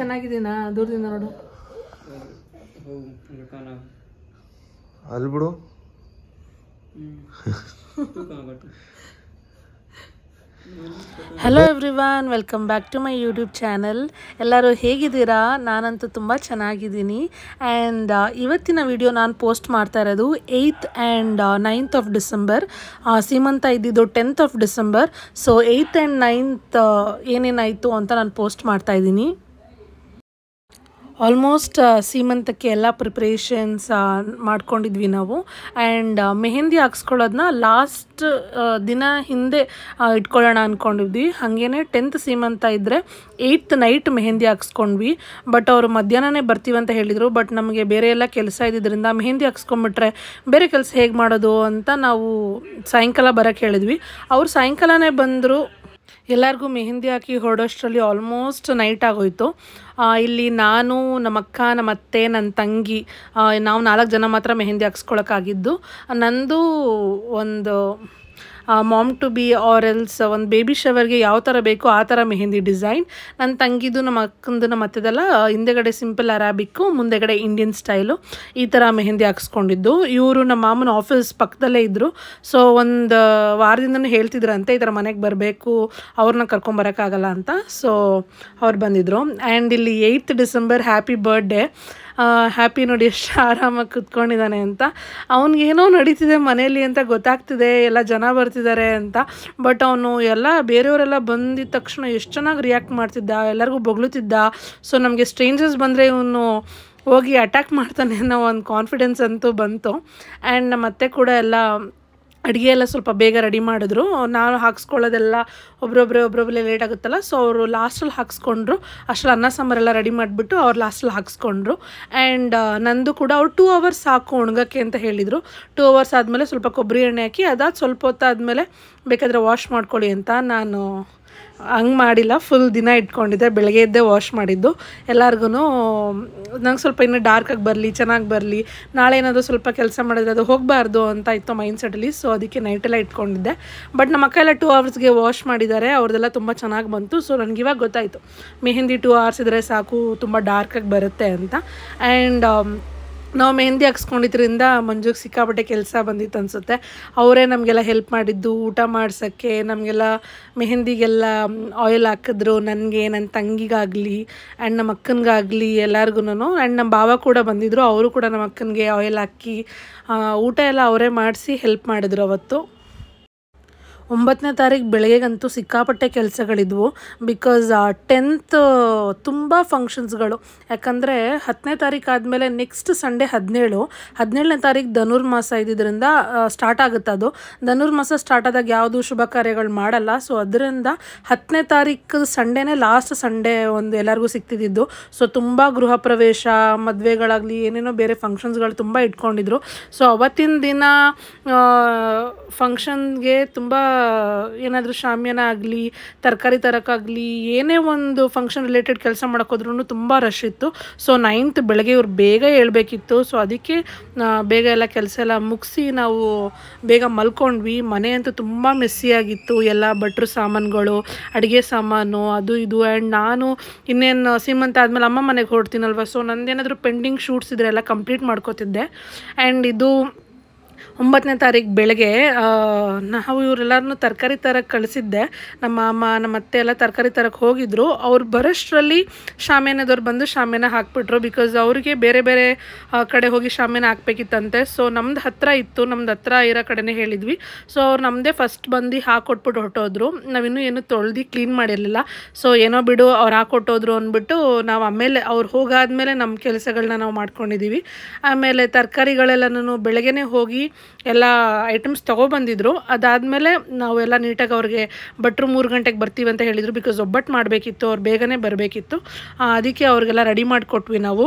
ಚೆನ್ನಾಗಿದ್ದೀನಾ ದೂರದಿಂದ ನೋಡು ಬಿಡು hello everyone welcome back to my YouTube channel ಎಲ್ಲರೂ ಹೇಗಿದ್ದೀರಾ ನಾನಂತೂ ತುಂಬ ಚೆನ್ನಾಗಿದ್ದೀನಿ ಆ್ಯಂಡ್ uh, ಇವತ್ತಿನ ವಿಡಿಯೋ ನಾನು ಪೋಸ್ಟ್ ಮಾಡ್ತಾ ಇರೋದು eighth and ninth of December ಸೀಮಂತ ಇದ್ದಿದ್ದು tenth of December so eighth and ninth ಏನೇನಾಯಿತು ಅಂತ ನಾನು ಪೋಸ್ಟ್ ಮಾಡ್ತಾಯಿದ್ದೀನಿ ಆಲ್ಮೋಸ್ಟ್ uh, ಸೀಮಂತಕ್ಕೆ ಎಲ್ಲ ಪ್ರಿಪ್ರೇಷನ್ಸ್ uh, ಮಾಡ್ಕೊಂಡಿದ್ವಿ ನಾವು ಆ್ಯಂಡ್ uh, ಮೆಹಂದಿ ಹಾಕ್ಸ್ಕೊಳ್ಳೋದನ್ನ ಲಾಸ್ಟ್ ದಿನ ಹಿಂದೆ ಇಟ್ಕೊಳ್ಳೋಣ ಅಂದ್ಕೊಂಡಿದ್ವಿ ಹಾಗೇನೆ ಟೆಂತ್ ಸೀಮಂತ ಇದ್ದರೆ ಏಯ್ತ್ ನೈಟ್ ಮೆಹಂದಿ ಹಾಕ್ಸ್ಕೊಂಡ್ವಿ ಬಟ್ ಅವರು ಮಧ್ಯಾಹ್ನನೇ ಬರ್ತೀವಿ ಅಂತ ಹೇಳಿದರು ಬಟ್ ನಮಗೆ ಬೇರೆ ಎಲ್ಲ ಕೆಲಸ ಇದ್ದಿದ್ದರಿಂದ ಮೆಹೆಂದಿ ಹಾಕ್ಸ್ಕೊಂಬಿಟ್ರೆ ಬೇರೆ ಕೆಲಸ ಹೇಗೆ ಮಾಡೋದು ಅಂತ ನಾವು ಸಾಯಂಕಾಲ ಬರೋಕ್ಕೆ ಹೇಳಿದ್ವಿ ಅವರು ಸಾಯಂಕಾಲನೇ ಬಂದರು ಎಲ್ಲರಿಗೂ ಮೆಹಂದಿ ಹಾಕಿ ಹೊರಡೋಷ್ಟರಲ್ಲಿ ಆಲ್ಮೋಸ್ಟ್ ನೈಟ್ ಆಗೋಯ್ತು ಇಲ್ಲಿ ನಾನು ನಮ್ಮ ಅಕ್ಕ ನಮ್ಮ ಅತ್ತೆ ನನ್ನ ತಂಗಿ ನಾವು ನಾಲ್ಕು ಜನ ಮಾತ್ರ ಮೆಹಂದಿ ಹಾಕ್ಸ್ಕೊಳಕ್ಕಾಗಿದ್ದು ನಂದು ಒಂದು mom to be or else ಒಂದು ಬೇಬಿ ಶವರ್ಗೆ ಯಾವ ಥರ ಬೇಕು ಆ ಥರ ಮೆಹೆಂದಿ ಡಿಸೈನ್ ನನ್ನ ತಂಗಿದು ನಮ್ಮ ಅಕ್ಕಂದು ನಮ್ಮ ಹಿಂದೆಗಡೆ ಸಿಂಪಲ್ ಅರಾಬಿಕ್ಕು ಮುಂದೆಗಡೆ ಇಂಡಿಯನ್ ಸ್ಟೈಲು ಈ ಥರ ಮೆಹಂದಿ ಹಾಕ್ಸ್ಕೊಂಡಿದ್ದು ಇವರು ನಮ್ಮ ಮಾಮನ ಆಫೀಸ್ ಪಕ್ಕದಲ್ಲೇ ಇದ್ದರು ಸೊ ಒಂದು ವಾರದಿಂದನೂ ಹೇಳ್ತಿದ್ರಂತೆ ಈ ಥರ ಮನೆಗೆ ಬರಬೇಕು ಅವ್ರನ್ನ ಕರ್ಕೊಂಬರೋಕ್ಕಾಗಲ್ಲ ಅಂತ ಸೊ ಅವ್ರು ಬಂದಿದ್ದರು ಆ್ಯಂಡ್ ಇಲ್ಲಿ eighth December happy birthday happy ನೋಡಿ ಎಷ್ಟು ಆರಾಮಾಗಿ ಕುತ್ಕೊಂಡಿದ್ದಾನೆ ಅಂತ ಅವ್ನಿಗೇನೋ ನಡೀತಿದೆ ಮನೆಯಲ್ಲಿ ಅಂತ ಗೊತ್ತಾಗ್ತಿದೆ ಎಲ್ಲ ಜನ ಬರ್ತಿದ್ದಾರೆ ಅಂತ ಬಟ್ ಅವನು ಎಲ್ಲ ಬೇರೆಯವರೆಲ್ಲ ಬಂದಿದ್ದ ತಕ್ಷಣ ಎಷ್ಟು ಚೆನ್ನಾಗಿ ರಿಯಾಕ್ಟ್ ಮಾಡ್ತಿದ್ದ ಎಲ್ಲರಿಗೂ ಬೊಗಳುತ್ತಿದ್ದ ಸೊ ನಮಗೆ ಸ್ಟ್ರೇಂಜರ್ಸ್ ಬಂದರೆ ಇವನು ಹೋಗಿ ಅಟ್ಯಾಕ್ ಮಾಡ್ತಾನೆ ಅನ್ನೋ ಒಂದು ಕಾನ್ಫಿಡೆನ್ಸ್ ಅಂತೂ ಬಂತು ಆ್ಯಂಡ್ ನಮ್ಮ ಅತ್ತೆ ಕೂಡ ಎಲ್ಲ ಅಡುಗೆ ಎಲ್ಲ ಸ್ವಲ್ಪ ಬೇಗ ರೆಡಿ ಮಾಡಿದ್ರು ನಾನು ಹಾಕ್ಸ್ಕೊಳ್ಳೋದೆಲ್ಲ ಒಬ್ರೊಬ್ಬರೇ ಒಬ್ರೊಬ್ಬರೇ ಲೇಟ್ ಆಗುತ್ತಲ್ಲ ಸೊ ಅವರು ಲಾಸ್ಟಲ್ಲಿ ಹಾಕ್ಸ್ಕೊಂಡ್ರು ಅಷ್ಟರಲ್ಲಿ ಅನ್ನ ಸಾಂಬಾರೆಲ್ಲ ರೆಡಿ ಮಾಡಿಬಿಟ್ಟು ಅವ್ರು ಲಾಸ್ಟಲ್ಲಿ ಹಾಕ್ಸ್ಕೊಂಡ್ರು ಆ್ಯಂಡ್ ನಂದು ಕೂಡ ಅವ್ರು ಟೂ ಅವರ್ಸ್ ಸಾಕು ಒಣಗೋಕ್ಕೆ ಅಂತ ಹೇಳಿದರು ಟೂ ಅವರ್ಸ್ ಆದಮೇಲೆ ಸ್ವಲ್ಪ ಕೊಬ್ಬರಿ ಎಣ್ಣೆ ಹಾಕಿ ಅದಾದ ಸ್ವಲ್ಪ ಹೊತ್ತಾದಮೇಲೆ ಬೇಕಾದರೆ ವಾಶ್ ಮಾಡ್ಕೊಳ್ಳಿ ಅಂತ ನಾನು ಹಂಗೆ ಮಾಡಿಲ್ಲ ಫುಲ್ ದಿನ ಇಟ್ಕೊಂಡಿದ್ದೆ ಬೆಳಗ್ಗೆ ಎದ್ದೇ ವಾಶ್ ಮಾಡಿದ್ದು ಎಲ್ಲರಿಗೂ ನಂಗೆ ಸ್ವಲ್ಪ ಇನ್ನೂ ಡಾರ್ಕಾಗಿ ಬರಲಿ ಚೆನ್ನಾಗಿ ಬರಲಿ ನಾಳೆ ಏನಾದರೂ ಸ್ವಲ್ಪ ಕೆಲಸ ಮಾಡಿದ್ರೆ ಅದು ಹೋಗಬಾರ್ದು ಅಂತ ಇತ್ತು ಮೈಂಡ್ ಸೆಟಲ್ಲಿ ಸೊ ಅದಕ್ಕೆ ನೈಟೆಲ್ಲ ಇಟ್ಕೊಂಡಿದ್ದೆ ಬಟ್ ನಮ್ಮ ಅಕ್ಕ ಎಲ್ಲ ಟೂ ಅವರ್ಸ್ಗೆ ವಾಶ್ ಮಾಡಿದ್ದಾರೆ ಅವ್ರದೆಲ್ಲ ತುಂಬ ಚೆನ್ನಾಗಿ ಬಂತು ಸೊ ನನಗೆ ಇವಾಗ ಗೊತ್ತಾಯಿತು ಮೆಹಂದಿ ಟೂ ಅವರ್ಸ್ ಇದ್ದರೆ ಸಾಕು ತುಂಬ ಡಾರ್ಕಾಗಿ ಬರುತ್ತೆ ಅಂತ ಆ್ಯಂಡ್ ನಾವು ಮೆಹಂದಿ ಹಾಕ್ಸ್ಕೊಂಡಿದ್ರಿಂದ ಮಂಜುಗೆ ಸಿಕ್ಕಾಪಟ್ಟೆ ಕೆಲಸ ಬಂದಿತ್ತು ಅನಿಸುತ್ತೆ ಅವರೇ ನಮಗೆಲ್ಲ ಹೆಲ್ಪ್ ಮಾಡಿದ್ದು ಊಟ ಮಾಡ್ಸೋಕ್ಕೆ ನಮಗೆಲ್ಲ ಮೆಹಂದಿಗೆಲ್ಲ ಆಯಿಲ್ ಹಾಕಿದ್ರು ನನಗೆ ನನ್ನ ತಂಗಿಗಾಗಲಿ ಆ್ಯಂಡ್ ನಮ್ಮ ಅಕ್ಕನಿಗಾಗಲಿ ಎಲ್ಲರಿಗೂ ಆ್ಯಂಡ್ ನಮ್ಮ ಭಾವ ಕೂಡ ಬಂದಿದ್ದರು ಅವರು ಕೂಡ ನಮ್ಮ ಅಕ್ಕನಿಗೆ ಆಯಿಲ್ ಹಾಕಿ ಊಟ ಎಲ್ಲ ಅವರೇ ಮಾಡಿಸಿ ಹೆಲ್ಪ್ ಮಾಡಿದ್ರು ಅವತ್ತು ಒಂಬತ್ತನೇ ತಾರೀಕು ಬೆಳಗ್ಗೆಗಂತೂ ಸಿಕ್ಕಾಪಟ್ಟೆ ಕೆಲಸಗಳಿದ್ವು ಬಿಕಾಸ್ ಟೆಂತ್ ತುಂಬ ಫಂಕ್ಷನ್ಸ್ಗಳು ಯಾಕಂದರೆ ಹತ್ತನೇ ತಾರೀಕು ಆದಮೇಲೆ ನೆಕ್ಸ್ಟ್ ಸಂಡೇ ಹದಿನೇಳು ಹದಿನೇಳನೇ ತಾರೀಕು ಧನುರ್ಮಾಸ ಇದ್ದಿದ್ದರಿಂದ ಸ್ಟಾರ್ಟ್ ಆಗುತ್ತೆ ಅದು ಧನುರ್ಮಾಸ ಸ್ಟಾರ್ಟ್ ಆದಾಗ ಯಾವುದು ಶುಭ ಕಾರ್ಯಗಳು ಮಾಡಲ್ಲ ಸೊ ಅದರಿಂದ ಹತ್ತನೇ ತಾರೀಕು ಸಂಡೇನೇ ಲಾಸ್ಟ್ ಸಂಡೇ ಒಂದು ಎಲ್ಲರಿಗೂ ಸಿಕ್ತಿದ್ದು ಸೊ ತುಂಬ ಗೃಹ ಪ್ರವೇಶ ಮದುವೆಗಳಾಗಲಿ ಏನೇನೋ ಬೇರೆ ಫಂಕ್ಷನ್ಸ್ಗಳು ತುಂಬ ಇಟ್ಕೊಂಡಿದ್ರು ಸೊ ಅವತ್ತಿನ ದಿನ ಫಂಕ್ಷನ್ಗೆ ತುಂಬ ಏನಾದರೂ ಶಾಮಿಯಾನ ಆಗಲಿ ತರಕಾರಿ ತರೋಕ್ಕಾಗಲಿ ಏನೇ ಒಂದು ಫಂಕ್ಷನ್ ರಿಲೇಟೆಡ್ ಕೆಲಸ ಮಾಡೋಕ್ಕೋದ್ರೂ ತುಂಬ ರಶ್ ಇತ್ತು ಸೊ ನೈನ್ತ್ ಬೆಳಗ್ಗೆ ಇವ್ರು ಬೇಗ ಹೇಳಬೇಕಿತ್ತು ಸೊ ಅದಕ್ಕೆ ಬೇಗ ಎಲ್ಲ ಕೆಲಸ ಎಲ್ಲ ಮುಗಿಸಿ ನಾವು ಬೇಗ ಮಲ್ಕೊಂಡ್ವಿ ಮನೆ ಅಂತೂ ತುಂಬ ಮೆಸ್ಸಿಯಾಗಿತ್ತು ಎಲ್ಲ ಭಟ್ರ ಸಾಮಾನುಗಳು ಅಡುಗೆ ಸಾಮಾನು ಅದು ಇದು ಆ್ಯಂಡ್ ನಾನು ಇನ್ನೇನು ಸೀಮಂತ ಆದಮೇಲೆ ಅಮ್ಮ ಮನೆಗೆ ಹೊಡ್ತೀನಲ್ವ ಸೊ ನಂದೇನಾದರೂ ಪೆಂಡಿಂಗ್ ಶೂಟ್ಸ್ ಇದ್ರೆ ಎಲ್ಲ ಕಂಪ್ಲೀಟ್ ಮಾಡ್ಕೋತಿದ್ದೆ ಆ್ಯಂಡ್ ಇದು ಒಂಬತ್ತನೇ ತಾರೀಕು ಬೆಳಗ್ಗೆ ನಾವು ಇವರೆಲ್ಲರನ್ನು ತರಕಾರಿ ತರಕ್ಕೆ ಕಳಿಸಿದ್ದೆ ನಮ್ಮ ಮಾಮ ನಮ್ಮ ಅತ್ತೆ ಎಲ್ಲ ತರಕಾರಿ ತರಕ್ಕೆ ಹೋಗಿದ್ದರು ಅವ್ರು ಬರೋಷ್ಟರಲ್ಲಿ ಶಾಮೇನದವ್ರು ಬಂದು ಶಾಮೇನ ಹಾಕ್ಬಿಟ್ರು ಬಿಕಾಸ್ ಅವರಿಗೆ ಬೇರೆ ಬೇರೆ ಕಡೆ ಹೋಗಿ ಶಾಮೇನ ಹಾಕ್ಬೇಕಿತ್ತಂತೆ ಸೊ ನಮ್ದು ಹತ್ತಿರ ಇತ್ತು ನಮ್ದು ಹತ್ರ ಇರೋ ಕಡೆನೇ ಹೇಳಿದ್ವಿ ಸೊ ಅವ್ರು ನಮ್ಮದೇ ಫಸ್ಟ್ ಬಂದು ಹಾಕೊಟ್ಬಿಟ್ಟು ಹೊಟ್ಟೋದ್ರು ನಾವಿನ್ನೂ ಏನು ತೊಳ್ದು ಕ್ಲೀನ್ ಮಾಡಿರಲಿಲ್ಲ ಸೊ ಏನೋ ಬಿಡು ಅವ್ರು ಹಾಕೊಟ್ಟೋದ್ರು ಅಂದ್ಬಿಟ್ಟು ನಾವು ಆಮೇಲೆ ಅವ್ರು ಹೋಗಾದ್ಮೇಲೆ ನಮ್ಮ ಕೆಲಸಗಳನ್ನ ನಾವು ಮಾಡ್ಕೊಂಡಿದ್ದೀವಿ ಆಮೇಲೆ ತರಕಾರಿಗಳೆಲ್ಲನೂ ಬೆಳಗ್ಗೆ ಹೋಗಿ ಎಲ್ಲ ಐಟಮ್ಸ್ ತೊಗೊಬಂದಿದ್ರು ಅದಾದಮೇಲೆ ನಾವೆಲ್ಲ ನೀಟಾಗಿ ಅವ್ರಿಗೆ ಭಟ್ರು ಮೂರು ಗಂಟೆಗೆ ಬರ್ತೀವಿ ಅಂತ ಹೇಳಿದರು ಬಿಕಾಸ್ ಒಬ್ಬಟ್ಟು ಮಾಡಬೇಕಿತ್ತು ಅವ್ರು ಬೇಗನೆ ಬರಬೇಕಿತ್ತು ಅದಕ್ಕೆ ಅವ್ರಿಗೆಲ್ಲ ರೆಡಿ ಮಾಡಿಕೊಟ್ವಿ ನಾವು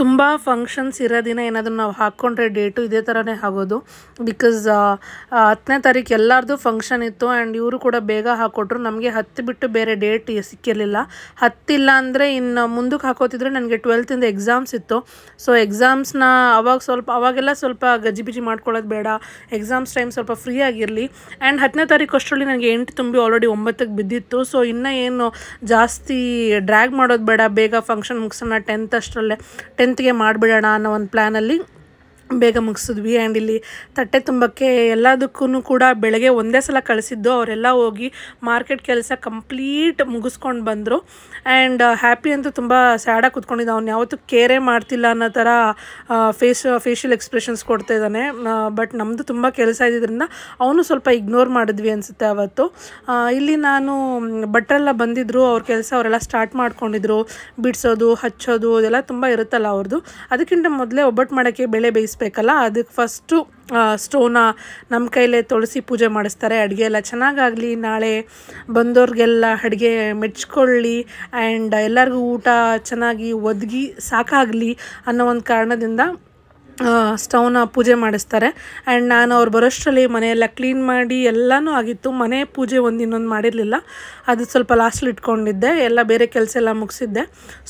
ತುಂಬ ಫಂಕ್ಷನ್ಸ್ ಇರೋ ದಿನ ಏನಾದರೂ ನಾವು ಹಾಕ್ಕೊಂಡ್ರೆ ಡೇಟು ಇದೇ ಥರನೇ ಆಗೋದು ಬಿಕಾಸ್ ಹತ್ತನೇ ತಾರೀಕು ಎಲ್ಲರದು ಫಂಕ್ಷನ್ ಇತ್ತು ಆ್ಯಂಡ್ ಇವರು ಕೂಡ ಬೇಗ ಹಾಕ್ಕೊಟ್ರು ನಮಗೆ ಹತ್ತು ಬಿಟ್ಟು ಬೇರೆ ಡೇಟ್ ಸಿಕ್ಕಿರಲಿಲ್ಲ ಹತ್ತಿಲ್ಲ ಅಂದರೆ ಇನ್ನು ಮುಂದಕ್ಕೆ ಹಾಕೋತಿದ್ರೆ ನನಗೆ ಟ್ವೆಲ್ತಿಂದ ಎಕ್ಸಾಮ್ಸ್ ಇತ್ತು ಸೊ ಎಕ್ಸಾಮ್ಸ್ನ ಅವಾಗ ಸ್ವಲ್ಪ ಅವಾಗೆಲ್ಲ ಸ್ವಲ್ಪ ಗಜಿಬಿಜಿ ಮಾಡ್ಕೊಳ್ಳೋದು ಬೇಡ ಎಕ್ಸಾಮ್ಸ್ ಟೈಮ್ ಸ್ವಲ್ಪ ಫ್ರೀ ಆಗಿರಲಿ ಆ್ಯಂಡ್ ಹತ್ತನೇ ತಾರೀಕು ಅಷ್ಟರಲ್ಲಿ ನನಗೆ ಎಂಟು ತುಂಬಿ ಆಲ್ರೆಡಿ ಒಂಬತ್ತಕ್ಕೆ ಬಿದ್ದಿತ್ತು ಸೊ ಇನ್ನೂ ಏನು ಜಾಸ್ತಿ ಡ್ರ್ಯಾಗ್ ಮಾಡೋದು ಬೇಡ ಬೇಗ ಫಂಕ್ಷನ್ ಮುಗಿಸೋಣ ಟೆಂತ್ ಅಷ್ಟರಲ್ಲೇ ಟೆಂತ್ಗೆ ಮಾಡಿಬಿಡೋಣ ಅನ್ನೋ ಒಂದು ಪ್ಲ್ಯಾನಲ್ಲಿ ಬೇಗ ಮುಗಿಸಿದ್ವಿ ಆ್ಯಂಡ್ ಇಲ್ಲಿ ತಟ್ಟೆ ತುಂಬಕ್ಕೆ ಎಲ್ಲದಕ್ಕೂ ಕೂಡ ಬೆಳಗ್ಗೆ ಒಂದೇ ಸಲ ಕಳಿಸಿದ್ದು ಅವರೆಲ್ಲ ಹೋಗಿ ಮಾರ್ಕೆಟ್ ಕೆಲಸ ಕಂಪ್ಲೀಟ್ ಮುಗಿಸ್ಕೊಂಡು ಬಂದರು ಆ್ಯಂಡ್ ಹ್ಯಾಪಿ uh, ಅಂತೂ ತುಂಬ ಸ್ಯಾಡಾಗಿ ಕುತ್ಕೊಂಡಿದ್ದ ಅವ್ನು ಯಾವತ್ತೂ ಕೇರೇ ಮಾಡ್ತಿಲ್ಲ ಅನ್ನೋ ಥರ ಫೇಸ್ ಫೇಶಿಯಲ್ ಎಕ್ಸ್ಪ್ರೆಷನ್ಸ್ ಕೊಡ್ತಾ ಇದ್ದಾನೆ ಬಟ್ ನಮ್ಮದು ತುಂಬ ಕೆಲಸ ಇದ್ದಿದ್ದರಿಂದ ಅವನು ಸ್ವಲ್ಪ ಇಗ್ನೋರ್ ಮಾಡಿದ್ವಿ ಅನಿಸುತ್ತೆ ಅವತ್ತು ಇಲ್ಲಿ ನಾನು ಭಟ್ರೆಲ್ಲ ಬಂದಿದ್ದರು ಅವ್ರ ಕೆಲಸ ಅವರೆಲ್ಲ ಸ್ಟಾರ್ಟ್ ಮಾಡ್ಕೊಂಡಿದ್ರು ಬಿಡಿಸೋದು ಹಚ್ಚೋದು ಅದೆಲ್ಲ ತುಂಬ ಇರುತ್ತಲ್ಲ ಅವ್ರದ್ದು ಅದಕ್ಕಿಂತ ಮೊದಲೇ ಒಬ್ಬಟ್ಟು ಮಾಡೋಕ್ಕೆ ಬೆಳೆ ಬೇಯಿಸ್ಬೇಕು ಮಾಡಿಸ್ಬೇಕಲ್ಲ ಅದಕ್ಕೆ ಫಸ್ಟು ಸ್ಟೋನ ನಮ್ಮ ಕೈಲೇ ತೊಳಸಿ ಪೂಜೆ ಮಾಡಿಸ್ತಾರೆ ಅಡುಗೆ ಎಲ್ಲ ಚೆನ್ನಾಗಾಗಲಿ ನಾಳೆ ಬಂದವ್ರಿಗೆಲ್ಲ ಅಡುಗೆ ಮೆಚ್ಕೊಳ್ಳಿ ಆ್ಯಂಡ್ ಎಲ್ಲರಿಗೂ ಊಟ ಚೆನ್ನಾಗಿ ಒದಗಿ ಸಾಕಾಗಲಿ ಅನ್ನೋ ಒಂದು ಕಾರಣದಿಂದ ಸ್ಟೌನ ಪೂಜೆ ಮಾಡಿಸ್ತಾರೆ ಆ್ಯಂಡ್ ನಾನು ಅವ್ರು ಬರೋಷ್ಟರಲ್ಲಿ ಮನೆಯೆಲ್ಲ ಕ್ಲೀನ್ ಮಾಡಿ ಎಲ್ಲನೂ ಆಗಿತ್ತು ಮನೆ ಪೂಜೆ ಒಂದು ಇನ್ನೊಂದು ಮಾಡಿರಲಿಲ್ಲ ಅದು ಸ್ವಲ್ಪ ಲಾಸ್ಟಲ್ಲಿ ಇಟ್ಕೊಂಡಿದ್ದೆ ಎಲ್ಲ ಬೇರೆ ಕೆಲಸ ಎಲ್ಲ ಮುಗಿಸಿದ್ದೆ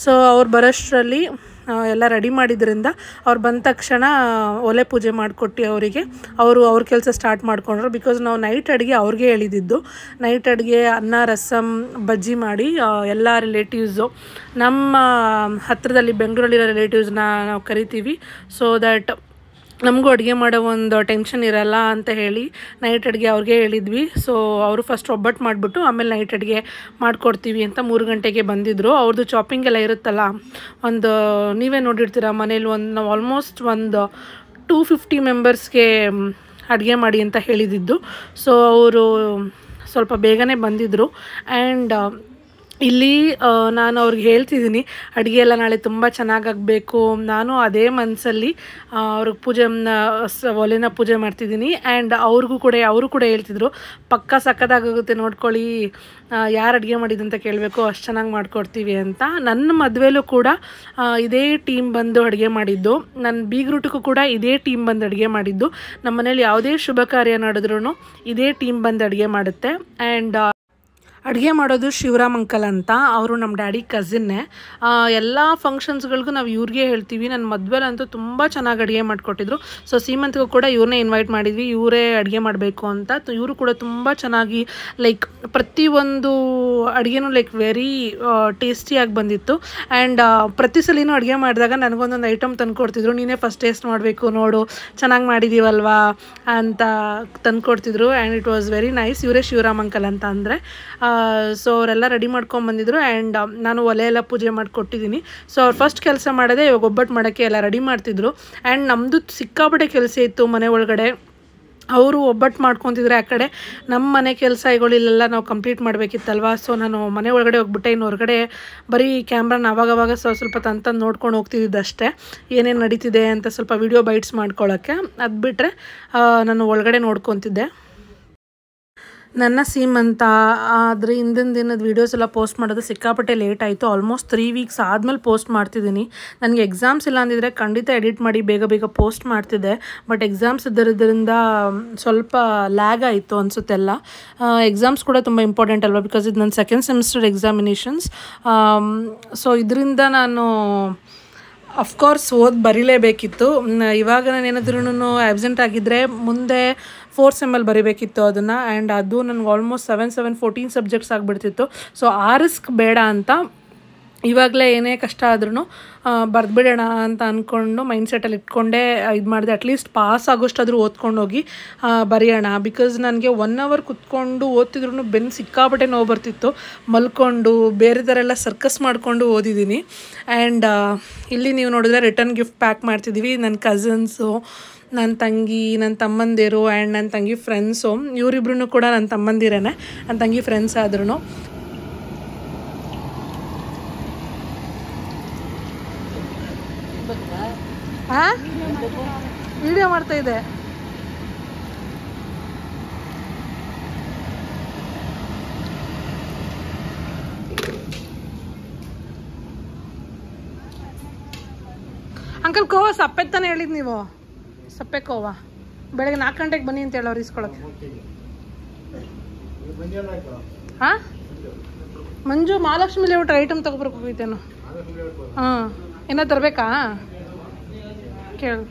ಸೊ ಅವ್ರು ಬರೋಷ್ಟರಲ್ಲಿ ಎಲ್ಲ ರೆಡಿ ಮಾಡಿದ್ರಿಂದ ಅವ್ರು ಬಂದ ತಕ್ಷಣ ಒಲೆ ಪೂಜೆ ಮಾಡಿಕೊಟ್ಟು ಅವರಿಗೆ ಅವರು ಅವ್ರ ಕೆಲಸ ಸ್ಟಾರ್ಟ್ ಮಾಡಿಕೊಂಡ್ರು ಬಿಕಾಸ್ ನಾವು ನೈಟ್ ಅಡುಗೆ ಅವ್ರಿಗೆ ಹೇಳಿದ್ದು ನೈಟ್ ಅಡುಗೆ ಅನ್ನ ರಸಮ್ ಬಜ್ಜಿ ಮಾಡಿ ಎಲ್ಲ ರಿಲೇಟಿವ್ಸು ನಮ್ಮ ಹತ್ತಿರದಲ್ಲಿ ಬೆಂಗಳೂರಲ್ಲಿರೋ ರಿಲೇಟಿವ್ಸ್ನ ನಾವು ಕರಿತೀವಿ ಸೊ ದ್ಯಾಟ್ ನಮಗೂ ಅಡುಗೆ ಮಾಡೋ ಒಂದು ಟೆನ್ಷನ್ ಇರಲ್ಲ ಅಂತ ಹೇಳಿ ನೈಟ್ ಅಡುಗೆ ಅವ್ರಿಗೆ ಹೇಳಿದ್ವಿ ಸೊ ಅವರು ಫಸ್ಟ್ ಒಬ್ಬಟ್ಟು ಮಾಡಿಬಿಟ್ಟು ಆಮೇಲೆ ನೈಟ್ ಅಡುಗೆ ಮಾಡಿಕೊಡ್ತೀವಿ ಅಂತ ಮೂರು ಗಂಟೆಗೆ ಬಂದಿದ್ದರು ಅವ್ರದ್ದು ಶಾಪಿಂಗ್ ಎಲ್ಲ ಇರುತ್ತಲ್ಲ ಒಂದು ನೀವೇ ನೋಡಿರ್ತೀರ ಮನೇಲಿ ಒಂದು ನಾವು ಆಲ್ಮೋಸ್ಟ್ ಒಂದು ಟೂ ಫಿಫ್ಟಿ ಮೆಂಬರ್ಸ್ಗೆ ಅಡುಗೆ ಮಾಡಿ ಅಂತ ಹೇಳಿದಿದ್ದು ಸೊ ಅವರು ಸ್ವಲ್ಪ ಬೇಗನೆ ಬಂದಿದ್ದರು ಆ್ಯಂಡ್ ಇಲ್ಲಿ ನಾನು ಅವ್ರಿಗೆ ಹೇಳ್ತಿದ್ದೀನಿ ಅಡುಗೆ ಎಲ್ಲ ನಾಳೆ ತುಂಬ ಚೆನ್ನಾಗಾಗಬೇಕು ನಾನು ಅದೇ ಮನಸ್ಸಲ್ಲಿ ಅವ್ರಿಗೆ ಪೂಜೆ ಒಲೆನ ಪೂಜೆ ಮಾಡ್ತಿದ್ದೀನಿ ಆ್ಯಂಡ್ ಅವ್ರಿಗೂ ಕೂಡ ಅವರು ಕೂಡ ಹೇಳ್ತಿದ್ರು ಪಕ್ಕ ಸಕ್ಕದಾಗುತ್ತೆ ನೋಡ್ಕೊಳ್ಳಿ ಯಾರು ಅಡುಗೆ ಅಂತ ಕೇಳಬೇಕು ಅಷ್ಟು ಚೆನ್ನಾಗಿ ಮಾಡ್ಕೊಡ್ತೀವಿ ಅಂತ ನನ್ನ ಮದುವೆಲೂ ಕೂಡ ಇದೇ ಟೀಮ್ ಬಂದು ಅಡುಗೆ ಮಾಡಿದ್ದು ನನ್ನ ಬೀಗ್ರೂಟಕ್ಕೂ ಕೂಡ ಇದೇ ಟೀಮ್ ಬಂದು ಅಡುಗೆ ಮಾಡಿದ್ದು ನಮ್ಮ ಮನೇಲಿ ಯಾವುದೇ ಶುಭ ಕಾರ್ಯ ನಡೆದ್ರೂ ಇದೇ ಟೀಮ್ ಬಂದು ಅಡುಗೆ ಮಾಡುತ್ತೆ ಆ್ಯಂಡ್ ಅಡುಗೆ ಮಾಡೋದು ಶಿವರಾಮ್ ಅಂಕಲ್ ಅಂತ ಅವರು ನಮ್ಮ ಡ್ಯಾಡಿ ಕಸಿನ್ನೇ ಎಲ್ಲ ಫಂಕ್ಷನ್ಸ್ಗಳಿಗೂ ನಾವು ಇವ್ರಿಗೆ ಹೇಳ್ತೀವಿ ನನ್ನ ಮದುವೆಲಂತೂ ತುಂಬ ಚೆನ್ನಾಗಿ ಅಡುಗೆ ಮಾಡಿಕೊಟ್ಟಿದ್ರು ಸೊ ಸೀಮಂತ್ಗೂ ಕೂಡ ಇವ್ರನ್ನೇ ಇನ್ವೈಟ್ ಮಾಡಿದ್ವಿ ಇವರೇ ಅಡುಗೆ ಮಾಡಬೇಕು ಅಂತ ಇವರು ಕೂಡ ತುಂಬ ಚೆನ್ನಾಗಿ ಲೈಕ್ ಪ್ರತಿಯೊಂದು ಅಡುಗೆನೂ ಲೈಕ್ ವೆರಿ ಟೇಸ್ಟಿಯಾಗಿ ಬಂದಿತ್ತು ಆ್ಯಂಡ್ ಪ್ರತಿ ಸಲಿನೂ ಅಡುಗೆ ಮಾಡಿದಾಗ ನನಗೊಂದೊಂದು ಐಟಮ್ ತಂದುಕೊಡ್ತಿದ್ರು ನೀನೇ ಫಸ್ಟ್ ಟೇಸ್ಟ್ ಮಾಡಬೇಕು ನೋಡು ಚೆನ್ನಾಗಿ ಮಾಡಿದ್ದೀವಲ್ವಾ ಅಂತ ತಂದುಕೊಡ್ತಿದ್ರು and it was very nice ಇವರೇ ಶಿವರಾಮ್ ಅಂಕಲ್ ಅಂತ ಅಂದರೆ ಸೊ ಅವರೆಲ್ಲ ರೆಡಿ ಮಾಡ್ಕೊಂಡು ಬಂದಿದ್ರು ಆ್ಯಂಡ್ um, ನಾನು ಒಲೆ ಎಲ್ಲ ಪೂಜೆ ಮಾಡಿಕೊಟ್ಟಿದ್ದೀನಿ ಸೊ ಅವ್ರು ಫಸ್ಟ್ ಕೆಲಸ ಮಾಡೋದೇ ಇವಾಗ ಒಬ್ಬಟ್ಟು ಮಾಡೋಕ್ಕೆ ಎಲ್ಲ ರೆಡಿ ಮಾಡ್ತಿದ್ರು ಆ್ಯಂಡ್ ನಮ್ಮದು ಸಿಕ್ಕಾಪಟ್ಟೆ ಕೆಲಸ ಇತ್ತು ಮನೆ ಒಳಗಡೆ ಅವರು ಒಬ್ಬಟ್ಟು ಮಾಡ್ಕೊತಿದ್ರೆ ಆ ಕಡೆ ನಮ್ಮ ಮನೆ ಕೆಲಸಗಳಿಲ್ಲೆಲ್ಲ ನಾವು ಕಂಪ್ಲೀಟ್ ಮಾಡಬೇಕಿತ್ತಲ್ವ ಸೊ ನಾನು ಮನೆ ಒಳಗಡೆ ಹೋಗ್ಬಿಟ್ಟೆ ಇನ್ನು ಹೊರಗಡೆ ಬರೀ ಕ್ಯಾಮ್ರಾನ ಆವಾಗವಾಗ ಸ್ವಲ್ಪ ಸ್ವಲ್ಪ ತಂತಂದು ನೋಡ್ಕೊಂಡು ಹೋಗ್ತಿದ್ದಷ್ಟೇ ಅಷ್ಟೇ ಏನೇನು ನಡೀತಿದೆ ಅಂತ ಸ್ವಲ್ಪ ವಿಡಿಯೋ ಬೈಟ್ಸ್ ಮಾಡ್ಕೊಳ್ಳೋಕ್ಕೆ ಅದು ಬಿಟ್ಟರೆ ನಾನು ಒಳಗಡೆ ನೋಡ್ಕೊತಿದ್ದೆ ನನ್ನ ಸಿಮ್ ಅಂತ ಆದರೆ ಹಿಂದಿನ ದಿನದ ವೀಡಿಯೋಸ್ ಎಲ್ಲ ಪೋಸ್ಟ್ ಮಾಡೋದು ಸಿಕ್ಕಾಪಟ್ಟೆ ಲೇಟ್ ಆಯಿತು ಆಲ್ಮೋಸ್ಟ್ ತ್ರೀ ವೀಕ್ಸ್ ಆದಮೇಲೆ ಪೋಸ್ಟ್ ಮಾಡ್ತಿದ್ದೀನಿ ನನಗೆ ಎಕ್ಸಾಮ್ಸ್ ಇಲ್ಲ ಅಂದಿದ್ರೆ ಖಂಡಿತ ಎಡಿಟ್ ಮಾಡಿ ಬೇಗ ಬೇಗ ಪೋಸ್ಟ್ ಮಾಡ್ತಿದ್ದೆ ಬಟ್ ಎಕ್ಸಾಮ್ಸ್ ಇದ್ದರಿದ್ದರಿಂದ ಸ್ವಲ್ಪ ಲ್ಯಾಗ್ ಆಯಿತು ಅನಿಸುತ್ತೆಲ್ಲ ಎಕ್ಸಾಮ್ಸ್ ಕೂಡ ತುಂಬ ಇಂಪಾರ್ಟೆಂಟ್ ಅಲ್ವಾ ಬಿಕಾಸ್ ಇದು ನನ್ನ ಸೆಕೆಂಡ್ ಸೆಮಿಸ್ಟರ್ ಎಕ್ಸಾಮಿನೇಷನ್ಸ್ ಸೊ ಇದರಿಂದ ನಾನು ಅಫ್ಕೋರ್ಸ್ ಓದಿ ಬರೀಲೇಬೇಕಿತ್ತು ಇವಾಗ ನಾನು ಏನಾದ್ರೂ ಆ್ಯಬ್ಸೆಂಟ್ ಆಗಿದ್ದರೆ ಮುಂದೆ ಫೋರ್ ಸೆಮ್ಮಲ್ಲಿ ಬರೀಬೇಕಿತ್ತು ಅದನ್ನು ಆ್ಯಂಡ್ ಅದು ನನಗೆ almost seven seven fourteen subjects ಆಗಿಬಿಡ್ತಿತ್ತು ಸೊ ಆ ರಿಸ್ಕ್ ಬೇಡ ಅಂತ ಇವಾಗಲೇ ಏನೇ ಕಷ್ಟ ಆದ್ರೂ ಬರೆದ್ಬಿಡೋಣ ಅಂತ ಅಂದ್ಕೊಂಡು ಮೈಂಡ್ಸೆಟ್ಟಲ್ಲಿ ಇಟ್ಕೊಂಡೇ ಇದು ಮಾಡಿದೆ ಅಟ್ಲೀಸ್ಟ್ ಪಾಸ್ ಆಗೋಷ್ಟಾದರೂ ಓದ್ಕೊಂಡೋಗಿ ಬರೆಯೋಣ ಬಿಕಾಸ್ ನನಗೆ ಒನ್ ಅವರ್ ಕುತ್ಕೊಂಡು ಓದ್ತಿದ್ರು ಬೆನ್ನು ಸಿಕ್ಕಾಪಟ್ಟೆ ನೋವು ಬರ್ತಿತ್ತು ಮಲ್ಕೊಂಡು ಬೇರೆ ಥರೆಲ್ಲ ಸರ್ಕಸ್ ಮಾಡಿಕೊಂಡು ಓದಿದ್ದೀನಿ ಆ್ಯಂಡ್ ಇಲ್ಲಿ ನೀವು ನೋಡಿದ್ರೆ ರಿಟರ್ನ್ ಗಿಫ್ಟ್ ಪ್ಯಾಕ್ ಮಾಡ್ತಿದ್ದೀವಿ ನನ್ನ ಕಝನ್ಸು ನನ್ನ ತಂಗಿ ನನ್ನ ತಮ್ಮಂದಿರು ಆ್ಯಂಡ್ ನನ್ನ ತಂಗಿ ಫ್ರೆಂಡ್ಸು ಇವರಿಬ್ರು ಕೂಡ ನನ್ನ ತಮ್ಮಂದಿರೇ ನನ್ನ ತಂಗಿ ಫ್ರೆಂಡ್ಸ್ ಆದ್ರೂ ಇದೆ ಅಂಕಲ್ ಕೋವಾ ಸಪ್ಪೆ ತಾನೇ ಹೇಳಿದ್ ನೀವು ಸಪ್ಪೆ ಕೋವಾ ಬೆಳಗ್ಗೆ ನಾಲ್ಕು ಗಂಟೆಗೆ ಬನ್ನಿ ಅಂತ ಹೇಳೋರು ಇಸ್ಕೊಳಕ್ಕೆ ಹಾ ಮಂಜು ಮಹಾಲಕ್ಷ್ಮಿ ಲೇಔಟ್ ಐಟಮ್ ತಗೊಬರ್ಕೋಗಿದ್ದೇನು ಹಾಂ ಏನೋ ತರಬೇಕಾ ಕೇಳು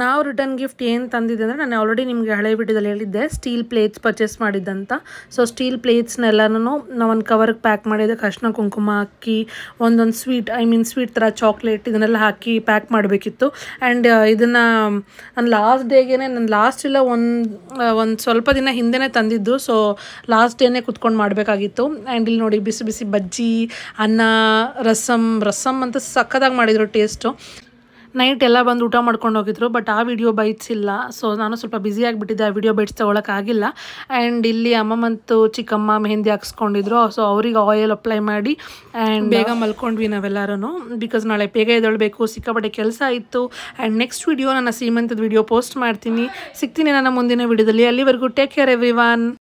ನಾವು ರಿಟರ್ನ್ ಗಿಫ್ಟ್ ಏನು ತಂದಿದ್ದೆ ಅಂದರೆ ನಾನು ಆಲ್ರೆಡಿ ನಿಮಗೆ ಹಳೆ ವಿಡಿಯೋದಲ್ಲಿ ಹೇಳಿದ್ದೆ ಸ್ಟೀಲ್ ಪ್ಲೇಟ್ಸ್ ಪರ್ಚೇಸ್ ಮಾಡಿದ್ದಂತ ಸೊ ಸ್ಟೀಲ್ ಪ್ಲೇಟ್ಸ್ನೆಲ್ಲನೂ ನಾವು ಒಂದು ಕವರ್ಗೆ ಪ್ಯಾಕ್ ಮಾಡಿದ್ದೆ ಕೃಷ್ಣ ಕುಂಕುಮ ಹಾಕಿ ಒಂದೊಂದು ಸ್ವೀಟ್ ಐ ಮೀನ್ ಸ್ವೀಟ್ ಥರ ಚಾಕ್ಲೇಟ್ ಇದನ್ನೆಲ್ಲ ಹಾಕಿ ಪ್ಯಾಕ್ ಮಾಡಬೇಕಿತ್ತು ಆ್ಯಂಡ್ uh, ಇದನ್ನು ನಾನು ಲಾಸ್ಟ್ ಡೇಗೆ ನಾನು ಲಾಸ್ಟ್ ಇಲ್ಲ ಒಂದು ಒಂದು ಸ್ವಲ್ಪ ದಿನ ಹಿಂದೆನೇ ತಂದಿದ್ದು ಸೊ ಲಾಸ್ಟ್ ಡೇನೇ ಕುತ್ಕೊಂಡು ಮಾಡಬೇಕಾಗಿತ್ತು ಆ್ಯಂಡ್ ಇಲ್ಲಿ ನೋಡಿ ಬಿಸಿ ಬಿಸಿ ಬಜ್ಜಿ ಅನ್ನ ರಸಮ್ ರಸಮ್ ಅಂತ ಸಖತ್ತಾಗಿ ಮಾಡಿದರು ಟೇಸ್ಟು ನೈಟ್ ಎಲ್ಲ ಬಂದು ಊಟ ಮಾಡ್ಕೊಂಡು ಹೋಗಿದ್ರು ಬಟ್ ಆ ವಿಡಿಯೋ ಇಲ್ಲ ಸೊ ನಾನು ಸ್ವಲ್ಪ ಬ್ಯುಸಿ ಆಗಿಬಿಟ್ಟಿದ್ದೆ ಆ ವಿಡಿಯೋ ಬೈಟ್ಸ್ ಆಗಿಲ್ಲ ಆ್ಯಂಡ್ ಇಲ್ಲಿ ಅಮ್ಮಮ್ಮಂತೂ ಚಿಕ್ಕಮ್ಮ ಮೆಹಂದಿ ಹಾಕ್ಸ್ಕೊಂಡಿದ್ರು ಸೊ ಅವ್ರಿಗೆ ಆಯಿಲ್ ಅಪ್ಲೈ ಮಾಡಿ ಆ್ಯಂಡ್ ಬೇಗ ಮಲ್ಕೊಂಡ್ವಿ ನಾವೆಲ್ಲರೂ ಬಿಕಾಸ್ ನಾಳೆ ಬೇಗ ಎದೊಳ್ಬೇಕು ಸಿಕ್ಕಾಪಟ್ಟೆ ಕೆಲಸ ಇತ್ತು ಆ್ಯಂಡ್ ನೆಕ್ಸ್ಟ್ ವಿಡಿಯೋ ನನ್ನ ಸೀಮಂತದ ವಿಡಿಯೋ ಪೋಸ್ಟ್ ಮಾಡ್ತೀನಿ ಸಿಗ್ತೀನಿ ನನ್ನ ಮುಂದಿನ ವಿಡಿಯೋದಲ್ಲಿ ಅಲ್ಲಿವರೆಗೂ ಟೇಕ್ ಕೇರ್ ಎವ್ರಿ